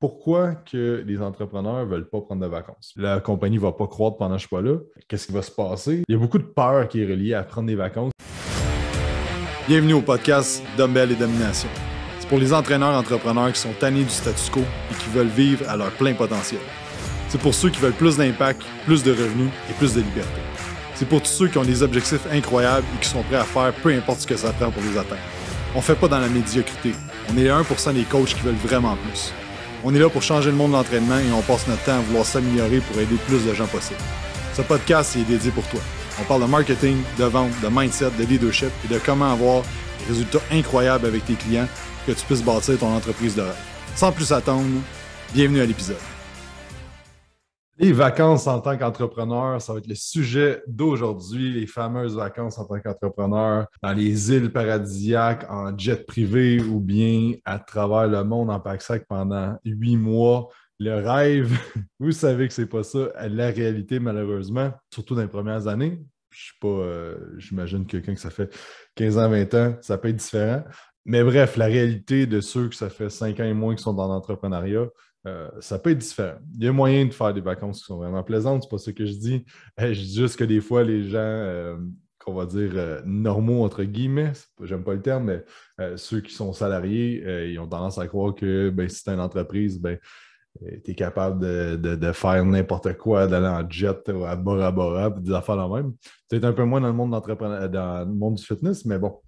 pourquoi que les entrepreneurs ne veulent pas prendre de vacances? La compagnie ne va pas croître pendant que je ne suis pas là. Qu'est-ce qui va se passer? Il y a beaucoup de peur qui est reliée à prendre des vacances. Bienvenue au podcast Dumbbell et Domination. C'est pour les entraîneurs entrepreneurs qui sont tannés du statu quo et qui veulent vivre à leur plein potentiel. C'est pour ceux qui veulent plus d'impact, plus de revenus et plus de liberté. C'est pour tous ceux qui ont des objectifs incroyables et qui sont prêts à faire peu importe ce que ça prend pour les atteindre. On ne fait pas dans la médiocrité. On est 1% des coachs qui veulent vraiment plus. On est là pour changer le monde de l'entraînement et on passe notre temps à vouloir s'améliorer pour aider plus de gens possible. Ce podcast est dédié pour toi. On parle de marketing, de vente, de mindset, de leadership et de comment avoir des résultats incroyables avec tes clients pour que tu puisses bâtir ton entreprise de rêve. Sans plus attendre, bienvenue à l'épisode. Les vacances en tant qu'entrepreneur, ça va être le sujet d'aujourd'hui, les fameuses vacances en tant qu'entrepreneur dans les îles paradisiaques, en jet privé ou bien à travers le monde en pack-sac pendant huit mois. Le rêve, vous savez que c'est pas ça la réalité malheureusement, surtout dans les premières années. Je suis pas, euh, j'imagine quelqu'un que ça fait 15 ans, 20 ans, ça peut être différent. Mais bref, la réalité de ceux que ça fait cinq ans et moins qui sont dans l'entrepreneuriat, euh, ça peut être différent. Il y a moyen de faire des vacances qui sont vraiment plaisantes, c'est pas ce que je dis. Euh, je dis juste que des fois, les gens, euh, qu'on va dire normaux, entre guillemets, j'aime pas le terme, mais ceux qui sont salariés, ils ont tendance à croire que ben, si tu une entreprise, ben, tu es capable de, faire n'importe quoi, d'aller en jet à Bora Bora, des affaires la même. Tu être un peu moins dans le monde, dans le monde du fitness, mais bon,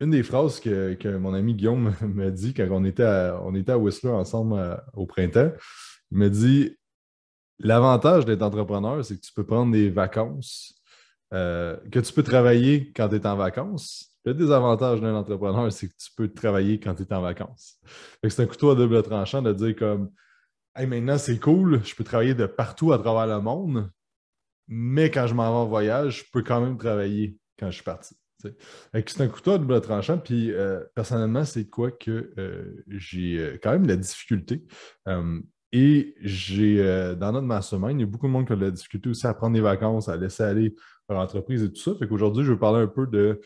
une des phrases que, mon ami Guillaume m'a dit quand on était à, on était à Whistler ensemble euh, au printemps, il me dit L'avantage d'être entrepreneur, c'est que tu peux prendre des vacances, euh, que tu peux travailler quand tu es en vacances. Le désavantage d'un entrepreneur, c'est que tu peux travailler quand tu es en vacances. C'est un couteau à double tranchant de dire comme maintenant c'est cool, je peux travailler de partout à travers le monde, mais quand je m'en vais en voyage, je peux quand même travailler quand je suis parti. C'est un couteau de double tranchant, puis euh, personnellement, c'est quoi que euh, j'ai euh, quand même la difficulté. et j'ai, dans notre semaine, il y a beaucoup de monde qui a de la difficulté aussi à prendre des vacances, à laisser aller leur entreprise et tout ça. Fait qu'aujourd'hui, je vais parler un peu de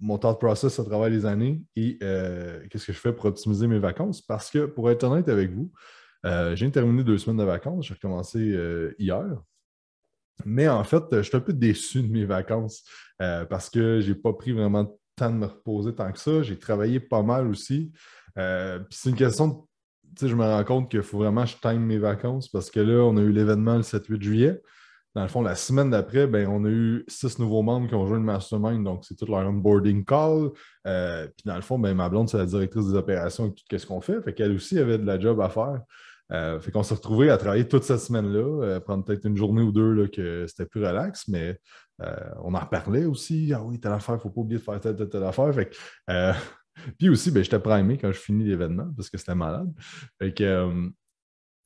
mon de process au travail les années et qu'est-ce que je fais pour optimiser mes vacances. Parce que, pour être honnête avec vous, j'ai terminé deux semaines de vacances. J'ai recommencé hier, mais en fait, je suis un peu déçu de mes vacances euh, parce que je n'ai pas pris vraiment le temps de me reposer tant que ça. J'ai travaillé pas mal aussi. Euh, c'est une question tu sais, je me rends compte qu'il faut vraiment que je time mes vacances parce que là, on a eu l'événement le 7-8 juillet. Dans le fond, la semaine d'après, ben, on a eu six nouveaux membres qui ont joué le mastermind. Donc, c'est tout leur onboarding call. Euh, puis dans le fond, ben, ma blonde, c'est la directrice des opérations et tout ce qu'on fait. Fait qu'elle aussi avait de la job à faire. Euh, fait qu'on s'est retrouvé à travailler toute cette semaine-là, euh, prendre peut-être une journée ou deux que c'était plus relax, mais euh, on en parlait aussi. Ah oui, telle affaire, faut pas oublier de faire telle, telle, telle affaire. puis aussi, ben, j'étais primé quand je finis l'événement parce que c'était malade.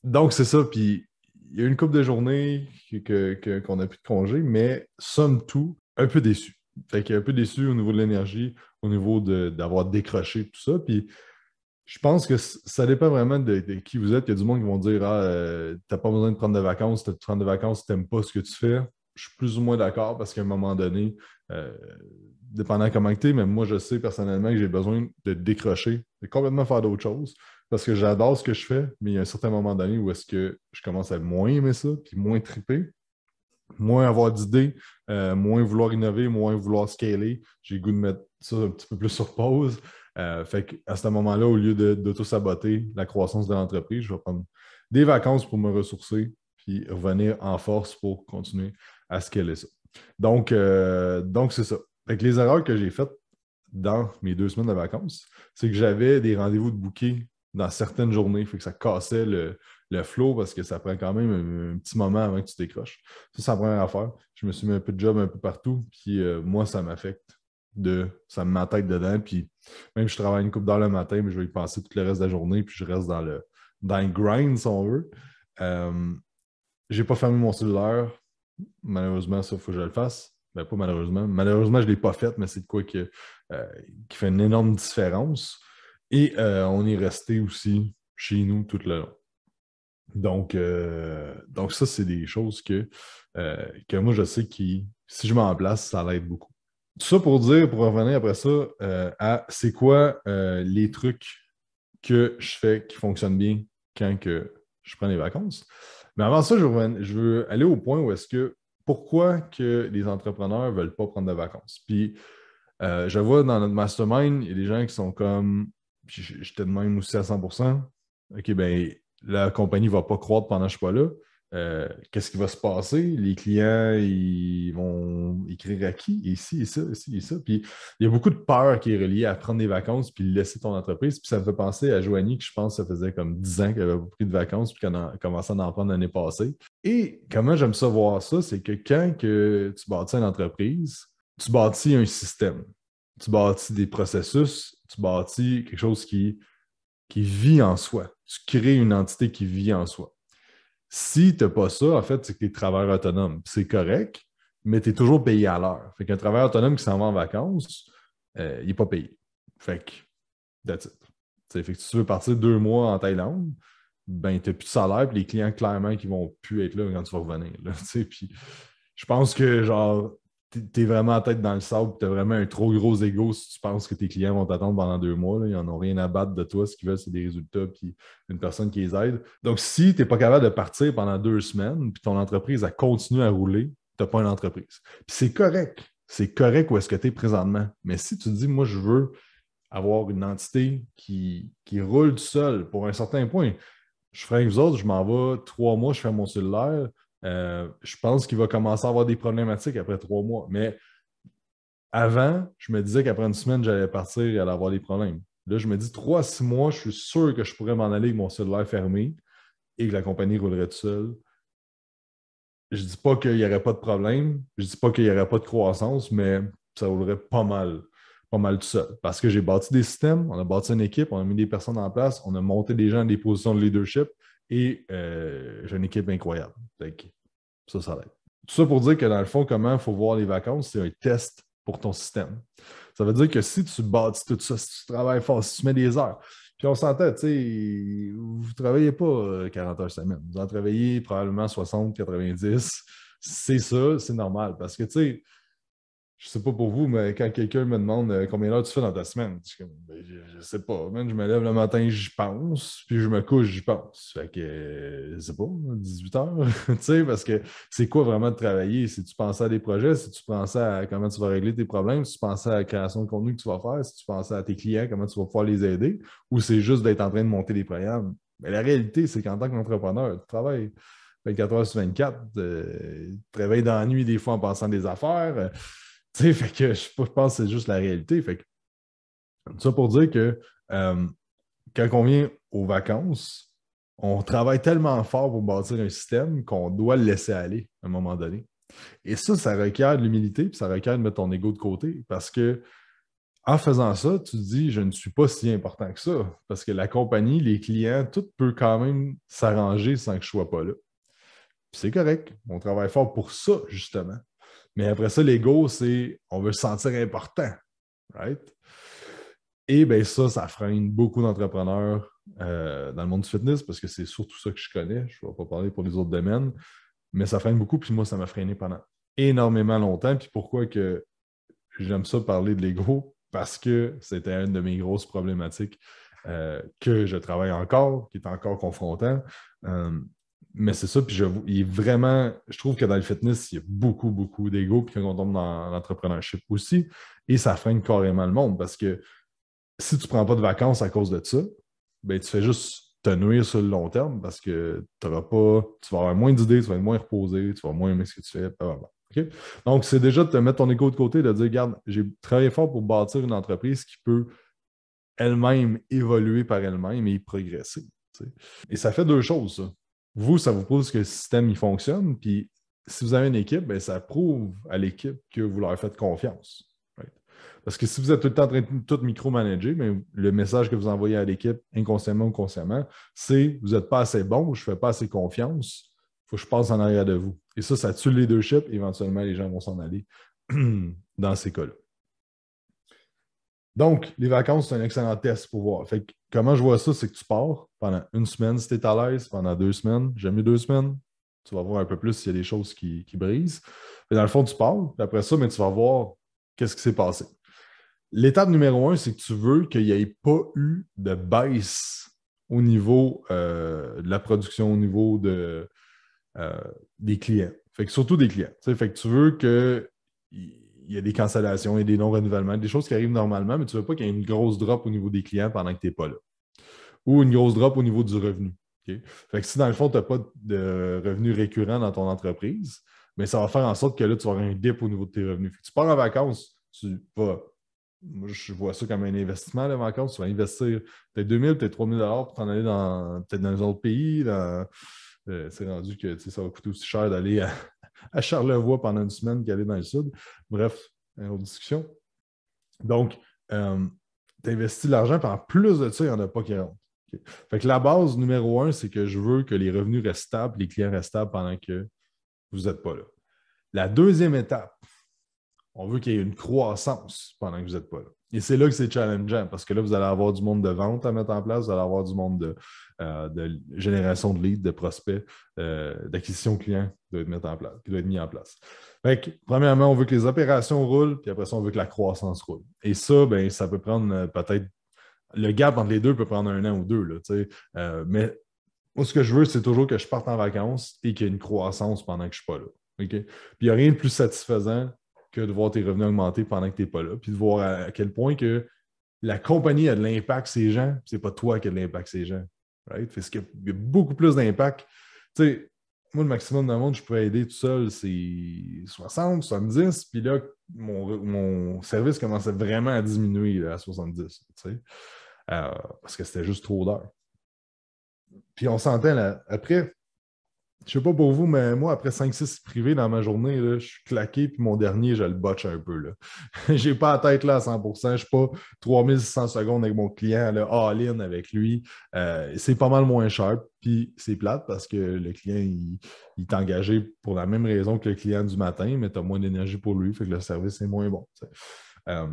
donc, c'est ça. Puis il y a une couple de journées qu'on que, a plus de congé, mais somme tout, un peu déçu. Fait que un peu déçu au niveau de l'énergie, au niveau d'avoir décroché tout ça. Puis je pense que ça dépend vraiment de, qui vous êtes. Il y a du monde qui vont dire Ah, euh, t'as pas besoin de prendre de vacances, tu as de prendre de vacances, t'aimes pas ce que tu fais. Je suis plus ou moins d'accord parce qu'à un moment donné, euh, dépendant comment tu es, mais moi, je sais personnellement que j'ai besoin de décrocher, de complètement faire d'autres choses parce que j'adore ce que je fais, mais il y a un certain moment donné où est-ce que je commence à moins aimer ça, puis moins triper, moins avoir d'idées, euh, moins vouloir innover, moins vouloir scaler. J'ai goût de mettre ça un petit peu plus sur pause. Euh, fait qu'à ce moment-là, au lieu d'auto-saboter la croissance de l'entreprise, je vais prendre des vacances pour me ressourcer puis revenir en force pour continuer à scaler ça. Donc, euh, donc c'est ça. les erreurs que j'ai faites dans mes deux semaines de vacances, c'est que j'avais des rendez-vous de bouquets dans certaines journées. Fait que ça cassait le, le flow parce que ça prend quand même un, petit moment avant que tu décroches. Ça, c'est la première affaire. Je me suis mis un peu de job un peu partout, puis euh, moi, ça m'affecte de ça me met tête dedans. Puis même si je travaille une coupe d'heure le matin, mais je vais y passer tout le reste de la journée, puis je reste dans le, dans grind, si on veut. Euh, j'ai pas fermé mon cellulaire. Malheureusement, ça, il faut que je le fasse. Ben, pas malheureusement. Malheureusement, je l'ai pas fait, mais c'est de quoi que, euh, qui fait une énorme différence. Et euh, on est resté aussi chez nous tout le long. Donc, donc ça, c'est des choses que, que moi, je sais que si je m'en place, ça l'aide beaucoup ça pour dire, pour revenir après ça, euh, à c'est quoi euh, les trucs que je fais qui fonctionnent bien quand que je prends les vacances. Mais avant ça, je veux, aller au point où est-ce que pourquoi que les entrepreneurs ne veulent pas prendre de vacances. Puis euh, je vois dans notre mastermind, il y a des gens qui sont comme j'étais de même aussi à 100 OK, ben la compagnie ne va pas croître pendant que je ne suis pas là. Euh, qu'est-ce qui va se passer? Les clients, ils vont écrire à qui? Ici, et ça, ici, ça. Puis il y a beaucoup de peur qui est reliée à prendre des vacances puis laisser ton entreprise. Puis ça me fait penser à Joanie, que je pense ça faisait comme 10 ans qu'elle avait pris de vacances puis qu'elle a commencé à en prendre l'année passée. Et comment j'aime ça voir ça, c'est que quand que tu bâtis une entreprise, tu bâtis un système, tu bâtis des processus, tu bâtis quelque chose qui, qui vit en soi. Tu crées une entité qui vit en soi. Si tu n'as pas ça, en fait, c'est que tu es travailleur autonome. C'est correct, mais tu es toujours payé à l'heure. Fait qu'un travailleur autonome qui s'en va en vacances, euh, il n'est pas payé. Fait que, that's it. fait que si tu veux partir deux mois en Thaïlande, ben, tu n'as plus de salaire, puis les clients, clairement, qui vont plus être là quand tu vas revenir. puis, je pense que, genre, tu es vraiment à tête dans le sable, tu as vraiment un trop gros ego si tu penses que tes clients vont t'attendre pendant deux mois. Ils n'en ont rien à battre de toi. Ce qu'ils veulent, c'est des résultats et une personne qui les aide. Donc, si tu n'es pas capable de partir pendant deux semaines, puis ton entreprise a continué à rouler, tu n'as pas une entreprise. c'est correct. C'est correct où est-ce que tu es présentement. Mais si tu te dis, moi, je veux avoir une entité qui, qui roule sol pour un certain point, je ferai avec vous autres, je m'en vais trois mois, je fais mon cellulaire, euh, je pense qu'il va commencer à avoir des problématiques après trois mois. Mais avant, je me disais qu'après une semaine, j'allais partir et allait avoir des problèmes. Là, je me dis trois six mois, je suis sûr que je pourrais m'en aller avec mon cellulaire fermé et que la compagnie roulerait tout seul. Je ne dis pas qu'il n'y aurait pas de problème, je ne dis pas qu'il n'y aurait pas de croissance, mais ça roulerait pas mal, pas mal tout seul. Parce que j'ai bâti des systèmes, on a bâti une équipe, on a mis des personnes en place, on a monté des gens dans des positions de leadership, et euh, j'ai une équipe incroyable. Donc, ça, ça l'aide. Tout ça pour dire que dans le fond, comment il faut voir les vacances, c'est un test pour ton système. Ça veut dire que si tu bâtis tout ça, si tu travailles fort, si tu mets des heures, puis on s'entend, tu sais, vous ne travaillez pas 40 euh, heures semaine. Vous en travaillez probablement 60, 90. C'est ça, c'est normal. Parce que, tu sais, je sais pas pour vous, mais quand quelqu'un me demande euh, combien d'heures tu fais dans ta semaine, je, ne ben, sais pas. Même je me lève le matin, j'y pense, puis je me couche, j'y pense. Fait que, euh, je sais pas, 18 heures, tu sais, parce que c'est quoi vraiment de travailler? Si tu pensais à des projets, si tu pensais à comment tu vas régler tes problèmes, si tu pensais à la création de contenu que tu vas faire, si tu pensais à tes clients, comment tu vas pouvoir les aider, ou c'est juste d'être en train de monter des programmes. Mais la réalité, c'est qu'en tant qu'entrepreneur, tu travailles 24 heures sur 24, euh, tu te réveilles dans la nuit des fois en pensant des affaires fait que je, pense que c'est juste la réalité. Fait que, ça pour dire que euh, quand on vient aux vacances, on travaille tellement fort pour bâtir un système qu'on doit le laisser aller à un moment donné. Et ça, ça requiert de l'humilité, puis ça requiert de mettre ton ego de côté parce que en faisant ça, tu te dis je ne suis pas si important que ça parce que la compagnie, les clients, tout peut quand même s'arranger sans que je ne sois pas là. C'est correct, on travaille fort pour ça justement. Mais après ça, l'ego, c'est on veut se sentir important. Right? Et bien, ça, ça freine beaucoup d'entrepreneurs euh, dans le monde du fitness parce que c'est surtout ça que je connais. Je ne vais pas parler pour les autres domaines, mais ça freine beaucoup. Puis moi, ça m'a freiné pendant énormément longtemps. Puis pourquoi que j'aime ça parler de l'ego? Parce que c'était une de mes grosses problématiques euh, que je travaille encore, qui est encore confrontant. Euh, mais c'est ça, puis je, il vraiment, je trouve que dans le fitness, il y a beaucoup, beaucoup d'ego, puis quand on tombe dans l'entrepreneurship aussi, et ça freine carrément le monde parce que si tu ne prends pas de vacances à cause de ça, ben, tu fais juste te nuire sur le long terme parce que auras pas, tu vas avoir moins d'idées, tu vas être moins reposé, tu vas moins aimer ce que tu fais, Donc, c'est déjà de te mettre ton égo de côté, de dire, regarde, j'ai travaillé fort pour bâtir une entreprise qui peut elle-même évoluer par elle-même et progresser. Et ça fait deux choses, ça vous, ça vous prouve que le système il fonctionne. Puis si vous avez une équipe, ben, ça prouve à l'équipe que vous leur faites confiance. Parce que si vous êtes tout le temps en train de tout micromanager, ben, le message que vous envoyez à l'équipe, inconsciemment ou consciemment, c'est vous n'êtes pas assez bon, je ne fais pas assez confiance, il faut que je passe en arrière de vous. Et ça, ça tue le leadership. Éventuellement, les gens vont s'en aller dans ces cas-là. Donc, les vacances, c'est un excellent test pour voir. Fait comment je vois ça, c'est que tu pars pendant une semaine si tu es à l'aise, pendant deux semaines, j'ai mis deux semaines. Tu vas voir un peu plus s'il y a des choses qui, brisent. mais dans le fond, tu pars. après ça, mais tu vas voir qu'est-ce qui s'est passé. L'étape numéro un, c'est que tu veux qu'il n'y ait pas eu de baisse au niveau euh, de la production, au niveau de, euh, des clients. Fait que surtout des clients. Fait que tu veux que il y a des cancellations, il y a des non-renouvellements, des choses qui arrivent normalement, mais tu ne veux pas qu'il y ait une grosse drop au niveau des clients pendant que tu n'es pas là. Ou une grosse drop au niveau du revenu. si dans le fond, tu n'as pas de revenus récurrents dans ton entreprise, mais ça va faire en sorte que là, tu vas un dip au niveau de tes revenus. tu pars en vacances, tu vas. Moi, je vois ça comme un investissement, les vacances. Tu vas investir peut-être 2000, peut-être 000 pour t'en aller dans peut-être dans un autre pays. Euh, c'est rendu que ça va coûter aussi cher d'aller à, à Charlevoix pendant une semaine est dans le sud. Bref, une euh, autre discussion. Donc, euh, tu investis l'argent, puis en plus de ça, il n'y en a pas qui Fait que la base numéro un, c'est que je veux que les revenus restent stables, les clients restent stables pendant que vous n'êtes pas là. La deuxième étape, on veut qu'il y ait une croissance pendant que vous n'êtes pas là. Et c'est là que c'est challengeant parce que là, vous allez avoir du monde de vente à mettre en place, vous allez avoir du monde de, euh, génération de leads, de prospects, euh, d'acquisition client qui doit être en place. doit être mis en place. premièrement, on veut que les opérations roulent, puis après ça, on veut que la croissance roule. Et ça, ben, ça peut prendre euh, peut-être. Le gap entre les deux peut prendre un an ou deux, là, euh, mais moi, ce que je veux, c'est toujours que je parte en vacances et qu'il y ait une croissance pendant que je ne suis pas là. Puis il n'y a rien de plus satisfaisant que de voir tes revenus augmenter pendant que tu n'es pas là, puis de voir à, quel point que la compagnie a de l'impact ces gens, c'est pas toi qui a de l'impact ces gens. il y a beaucoup plus d'impact. Tu sais, moi, le maximum dans le monde, je pourrais aider tout seul, c'est 60, 70. Puis là, mon, service commençait vraiment à diminuer à 70. Euh, parce que c'était juste trop d'heures. Puis on s'entend, après, je sais pas pour vous, mais moi, après 5-6 privés dans ma journée, je suis claqué, puis mon dernier, je le botche un peu. Je n'ai pas la tête là à 100 Je ne suis pas 3600 secondes avec mon client, all-in avec lui. Euh, c'est pas mal moins cher, puis c'est plate parce que le client, il, il, est engagé pour la même raison que le client du matin, mais tu as moins d'énergie pour lui, fait que le service est moins bon. Euh,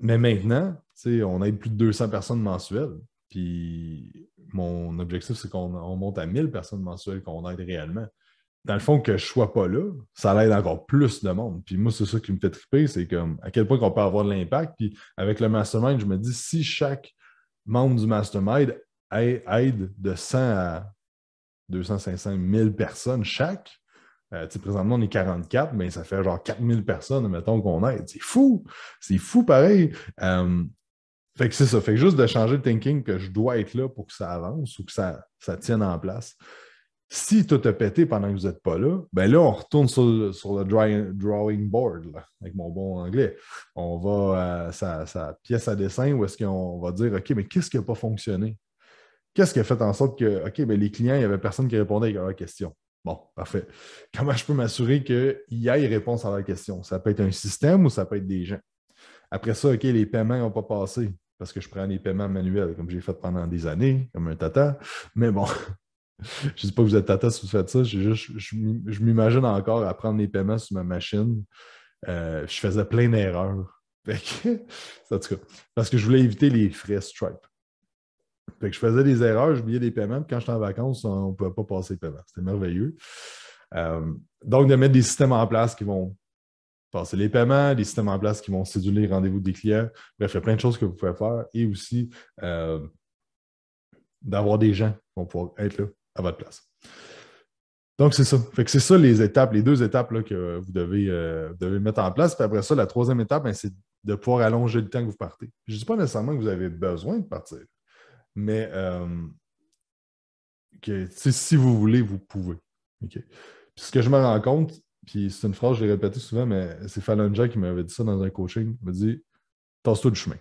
mais maintenant, on aide plus de 200 personnes mensuelles. Puis mon objectif, c'est qu'on monte à 1000 personnes mensuelles qu'on aide réellement. Dans le fond, que je ne sois pas là, ça aide encore plus de monde. Puis moi, c'est ça qui me fait triper, c'est comme à quel point qu'on peut avoir de l'impact. Puis avec le mastermind, je me dis, si chaque membre du mastermind aide de 100 à 200, 500, 1000 personnes chaque, euh, présentement, on est 44, mais ça fait genre 4000 personnes, mettons, qu'on aide. C'est fou! C'est fou pareil! Euh, fait que c'est ça. Fait juste de changer le thinking que je dois être là pour que ça avance ou que ça, ça tienne en place. Si tout a pété pendant que vous n'êtes pas là, ben là, on retourne sur le, drawing board, avec mon bon anglais. On va à euh, sa, pièce à dessin où est-ce qu'on va dire OK, mais qu'est-ce qui n'a pas fonctionné? Qu'est-ce qui a fait en sorte que, OK, ben les clients, il n'y avait personne qui répondait à leur question? Bon, parfait. Comment je peux m'assurer qu'il y ait réponse à la question? Ça peut être un système ou ça peut être des gens. Après ça, OK, les paiements n'ont pas passé parce que je prends les paiements manuels, comme j'ai fait pendant des années, comme un tata. Mais bon, je ne dis pas que vous êtes tata si vous faites ça. Je, m'imagine encore à prendre les paiements sur ma machine. Euh, je faisais plein d'erreurs. parce que je voulais éviter les frais Stripe. je faisais des erreurs, j'oubliais des paiements. quand j'étais en vacances, on ne pouvait pas passer les paiements. C'était merveilleux. Euh, donc, de mettre des systèmes en place qui vont passer les paiements, les systèmes en place qui vont séduire les rendez-vous des clients. Bref, il y a plein de choses que vous pouvez faire et aussi euh, d'avoir des gens qui vont pouvoir être là à votre place. Donc, c'est ça. Fait que c'est ça les étapes, les deux étapes que vous euh, devez, mettre en place. Puis après ça, la troisième étape, ben, c'est de pouvoir allonger le temps que vous partez. Je ne dis pas nécessairement que vous avez besoin de partir, mais euh, si vous voulez, vous pouvez. Puis ce que je me rends compte, puis c'est une phrase que j'ai répétée souvent, mais c'est Fallon Jack qui m'avait dit ça dans un coaching. Il m'a dit Tasse-toi le chemin.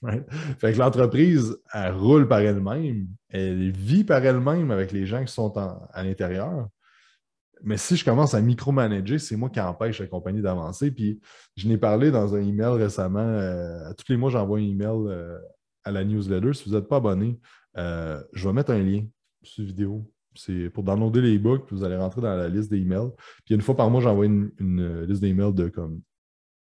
Fait que l'entreprise, elle roule par elle-même, elle vit par elle-même avec les gens qui sont à l'intérieur. Mais si je commence à micromanager, c'est moi qui empêche la compagnie d'avancer. Puis je n'ai parlé dans un email récemment. Euh, tous les mois, j'envoie un email euh, à la newsletter. Si vous n'êtes pas abonné, euh, je vais mettre un lien sur vidéo c'est pour downloader les books, puis vous allez rentrer dans la liste des emails. Puis une fois par mois, j'envoie une, liste liste d'emails de comme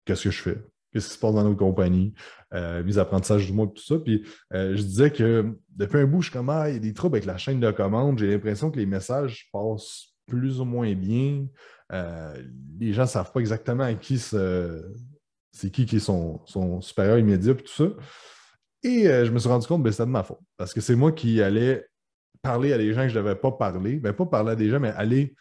qu'est-ce que je fais, qu'est-ce qui se passe dans notre compagnies, euh, mes apprentissages du mois, tout ça. Puis euh, je disais que depuis un bout, je comme ah, il y a des troubles avec la chaîne de commande. J'ai l'impression que les messages passent plus ou moins bien. Euh, les gens ne savent pas exactement à qui c'est qui qui est son, supérieur immédiat, tout ça. Et euh, je me suis rendu compte que ben, c'était de ma faute. Parce que c'est moi qui allais parler à des gens que je ne devais pas parler, ben, pas parler à des gens, mais aller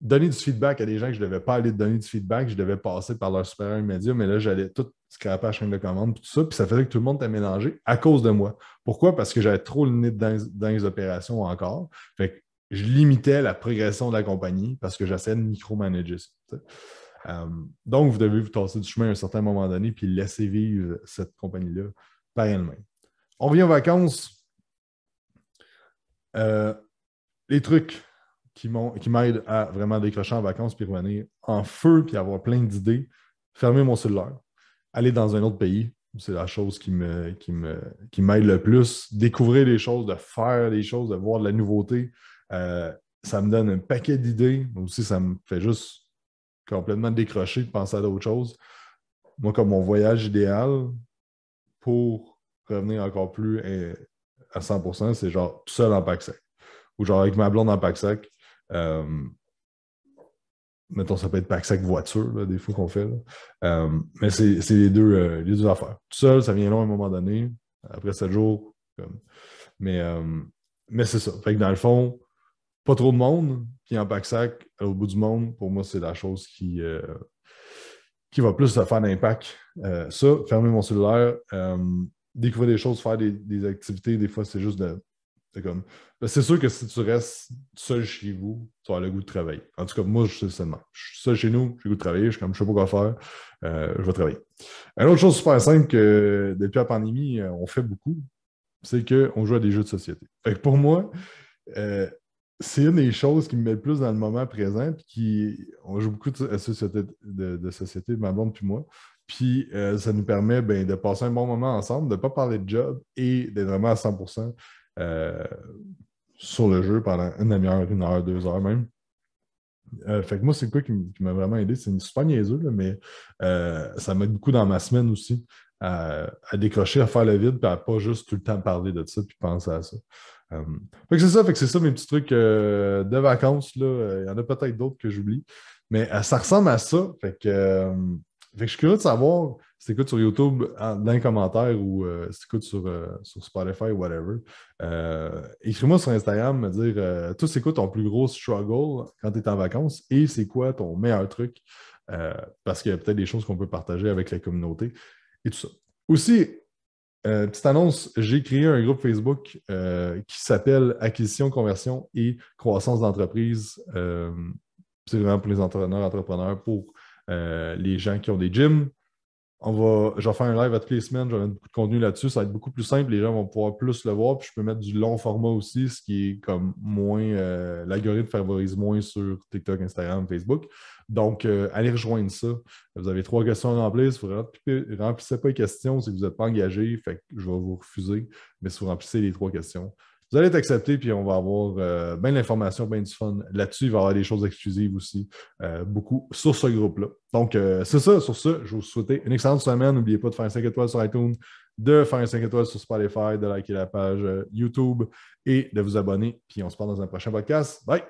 donner du feedback à des gens que je ne devais pas aller donner du feedback, je devais passer par leur supérieur immédiat, mais là, j'allais tout scraper à la chaîne de commande, tout ça, puis ça faisait que tout le monde était mélangé à cause de moi. Pourquoi? Parce que j'avais trop le nez dans, les opérations encore. Fait que je limitais la progression de la compagnie parce que j'essayais de micromanager euh, donc, vous devez vous tasser du chemin à un certain moment donné puis laisser vivre cette compagnie-là par elle-même. On vient en vacances. Euh, les trucs qui m'aident à vraiment décrocher en vacances puis revenir en feu puis avoir plein d'idées, fermer mon cellulaire, aller dans un autre pays, c'est la chose qui me qui me qui m'aide le plus. Découvrir des choses, de faire des choses, de voir de la nouveauté, euh, ça me donne un paquet d'idées. Aussi, ça me fait juste complètement décrocher de penser à d'autres choses. Moi, comme mon voyage idéal pour revenir encore plus euh, à 100 c'est genre tout seul en pack sac, Ou genre avec ma blonde en pack sac. Euh, mettons, ça peut être pack sac voiture, des fois qu'on fait. Euh, mais c'est les, deux, euh, les deux affaires. Tout seul, ça vient long à un moment donné. Après 7 jours. Mais, mais c'est ça. Fait que dans le fond, pas trop de monde, puis en pack sac, au bout du monde, pour moi, c'est la chose qui, qui va plus faire d'impact. ça, fermer mon cellulaire, découvrir des choses, faire des, activités. Des fois, c'est juste de. C'est comme. Ben, c'est sûr que si tu restes seul chez vous, tu auras le goût de travailler. En tout cas, moi, je suis seulement. Je suis seul chez nous, j'ai le goût de travailler, je suis comme je sais pas quoi faire, euh, je vais travailler. Une autre chose super simple que depuis la pandémie, euh, on fait beaucoup, c'est qu'on joue à des jeux de société. pour moi, euh, c'est une des choses qui me met le plus dans le moment présent, puis qui, on joue beaucoup de société, de, de société ma blonde puis moi. Puis euh, ça nous permet ben, de passer un bon moment ensemble, de ne pas parler de job et d'être vraiment à 100% euh, sur le jeu pendant une demi-heure, une heure, deux heures même. Euh, fait que moi, c'est quoi qui m'a vraiment aidé? C'est une super niaiseux, mais ça m'aide beaucoup dans ma semaine aussi à, décrocher, à faire le vide, puis à pas juste tout le temps parler de ça, puis penser à ça. fait que c'est ça, fait que c'est ça mes petits trucs de vacances. Il y en a peut-être d'autres que j'oublie. Mais ça ressemble à ça. Fait que, fait que je suis curieux de savoir si tu écoutes sur YouTube dans les commentaires ou euh, si tu écoutes euh, sur, Spotify ou whatever. Euh, écris-moi sur Instagram, me dire tous c'est quoi ton plus gros struggle quand tu es en vacances et c'est quoi ton meilleur truc parce qu'il y a peut-être des choses qu'on peut partager avec la communauté et tout ça. Aussi, petite annonce, j'ai créé un groupe Facebook qui s'appelle Acquisition, Conversion et Croissance d'entreprise. c'est vraiment pour les entrepreneurs, entrepreneurs pour euh, les gens qui ont des gyms. On va, je vais faire un live à toutes les semaines, je beaucoup de contenu là-dessus, ça va être beaucoup plus simple, les gens vont pouvoir plus le voir, puis je peux mettre du long format aussi, ce qui est comme moins, euh, l'algorithme favorise moins sur TikTok, Instagram, Facebook. Donc, euh, allez rejoindre ça. Vous avez trois questions à remplir. Si vous ne remplissez, pas les questions, si vous n'êtes pas engagé, fait que je vais vous refuser. Mais si vous remplissez les trois questions, vous allez être accepté, puis on va avoir euh, bien l'information, bien du fun là-dessus. Il va y avoir des choses exclusives aussi, euh, beaucoup sur ce groupe-là. Donc, euh, c'est ça. Sur ce, je vous souhaite une excellente semaine. N'oubliez pas de faire un 5 étoiles sur iTunes, de faire un 5 étoiles sur Spotify, de liker la page YouTube et de vous abonner. Puis on se parle dans un prochain podcast. Bye!